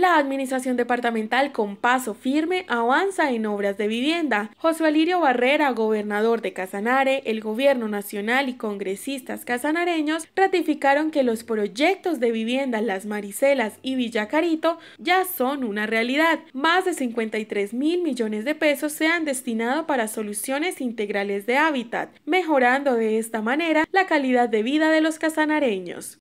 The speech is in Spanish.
La Administración Departamental con paso firme avanza en obras de vivienda. José Valirio Barrera, gobernador de Casanare, el gobierno nacional y congresistas casanareños ratificaron que los proyectos de vivienda Las Maricelas y Villacarito ya son una realidad. Más de 53 mil millones de pesos se han destinado para soluciones integrales de hábitat, mejorando de esta manera la calidad de vida de los casanareños.